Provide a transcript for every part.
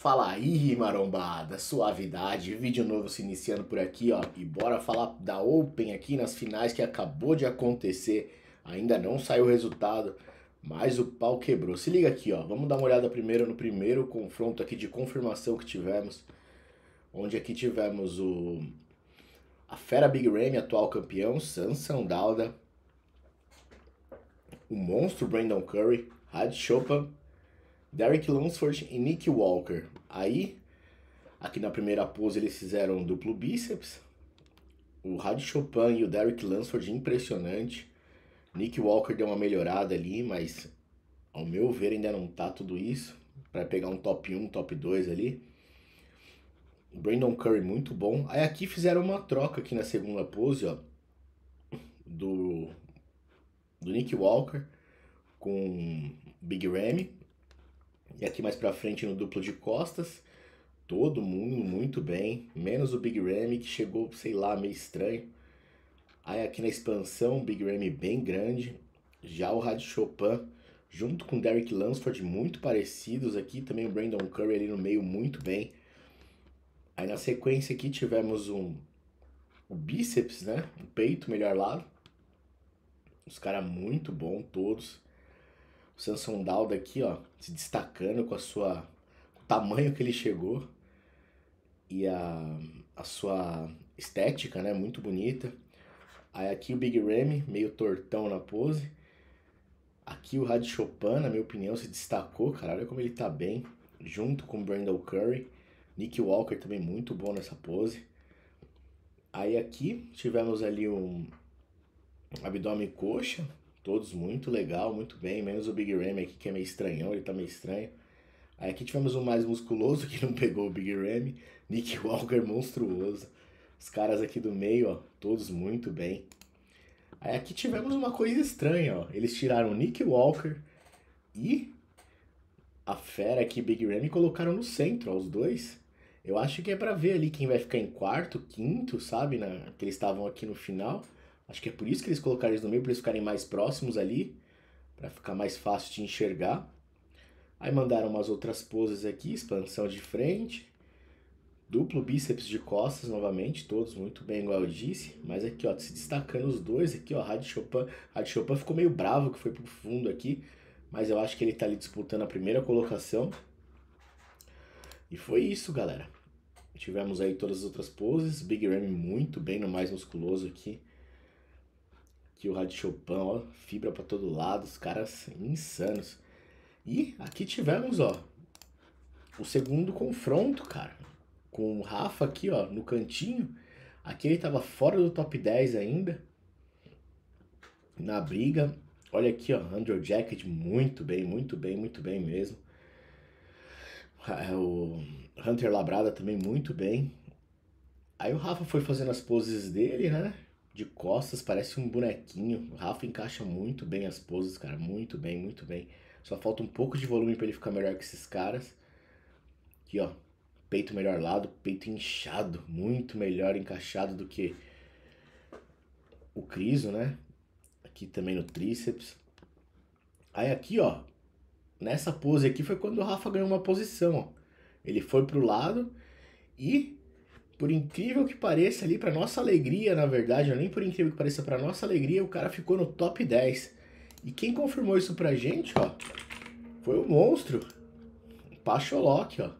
Fala aí, marombada, suavidade, vídeo novo se iniciando por aqui, ó. E bora falar da Open aqui nas finais que acabou de acontecer. Ainda não saiu o resultado, mas o pau quebrou. Se liga aqui, ó. Vamos dar uma olhada primeiro no primeiro confronto aqui de confirmação que tivemos, onde aqui tivemos o a fera Big Ram, atual campeão, Sansão Dauda, o monstro Brandon Curry, Had Chopin Derek Lunsford e Nick Walker. Aí, aqui na primeira pose eles fizeram um duplo bíceps. O Rad Chopin e o Derek Lunsford, impressionante. Nick Walker deu uma melhorada ali, mas ao meu ver ainda não tá tudo isso. para pegar um top 1, top 2 ali. Brandon Curry, muito bom. Aí aqui fizeram uma troca aqui na segunda pose, ó. Do, do Nick Walker com Big Ramy e aqui mais para frente no duplo de costas, todo mundo muito bem, menos o Big Ramy que chegou, sei lá, meio estranho. Aí aqui na expansão, Big Ramy bem grande, já o Rad Chopin junto com o Derek Lansford muito parecidos aqui, também o Brandon Curry ali no meio muito bem. Aí na sequência aqui tivemos um o bíceps, né? O peito melhor lado. Os caras muito bom todos. Samson Dauda aqui, ó, se destacando com a sua o tamanho que ele chegou e a, a sua estética, né, muito bonita. Aí aqui o Big Ramy, meio tortão na pose. Aqui o Rad Chopin, na minha opinião, se destacou, cara, olha como ele tá bem, junto com o Brandon Curry. Nick Walker também muito bom nessa pose. Aí aqui tivemos ali um abdômen coxa, Todos muito legal, muito bem, menos o Big Ramy aqui que é meio estranhão, ele tá meio estranho. Aí aqui tivemos o mais musculoso que não pegou o Big Ramy Nick Walker monstruoso. Os caras aqui do meio, ó, todos muito bem. Aí aqui tivemos uma coisa estranha, ó. Eles tiraram o Nick Walker e a fera aqui, Big Ramy colocaram no centro, ó, os dois. Eu acho que é para ver ali quem vai ficar em quarto, quinto, sabe? Na, que eles estavam aqui no final. Acho que é por isso que eles colocaram eles no meio, para eles ficarem mais próximos ali, para ficar mais fácil de enxergar. Aí mandaram umas outras poses aqui, expansão de frente, duplo bíceps de costas novamente, todos muito bem, igual eu disse. Mas aqui, ó, se destacando os dois aqui, ó, Rádio Chopin. Rádio Chopin ficou meio bravo que foi pro fundo aqui, mas eu acho que ele tá ali disputando a primeira colocação. E foi isso, galera. Tivemos aí todas as outras poses, Big Ram muito bem no mais musculoso aqui Aqui o Rádio Chopin, ó, fibra para todo lado, os caras insanos. E aqui tivemos, ó, o segundo confronto, cara, com o Rafa aqui, ó, no cantinho. Aqui ele tava fora do top 10 ainda, na briga. Olha aqui, ó, Andrew Jacket, muito bem, muito bem, muito bem mesmo. É, o Hunter Labrada também muito bem. Aí o Rafa foi fazendo as poses dele, né? de costas, parece um bonequinho. O Rafa encaixa muito bem as poses, cara. Muito bem, muito bem. Só falta um pouco de volume para ele ficar melhor que esses caras. Aqui, ó. Peito melhor lado, peito inchado. Muito melhor encaixado do que o criso, né? Aqui também no tríceps. Aí aqui, ó. Nessa pose aqui foi quando o Rafa ganhou uma posição, ó. Ele foi pro lado e por incrível que pareça ali, para nossa alegria, na verdade, é nem por incrível que pareça, para nossa alegria, o cara ficou no top 10. E quem confirmou isso pra gente, ó, foi o monstro, Pacholoc, ó.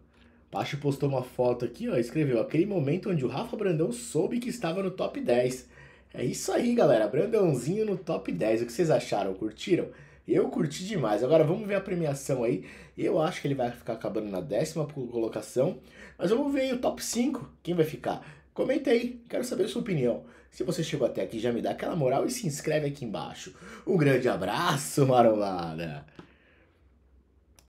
Pacho postou uma foto aqui, ó, escreveu aquele momento onde o Rafa Brandão soube que estava no top 10. É isso aí, galera, Brandãozinho no top 10. O que vocês acharam? Curtiram? Eu curti demais. Agora vamos ver a premiação aí. Eu acho que ele vai ficar acabando na décima colocação. Mas vamos ver aí o top 5. Quem vai ficar? Comenta aí, quero saber a sua opinião. Se você chegou até aqui, já me dá aquela moral e se inscreve aqui embaixo. Um grande abraço, marombada!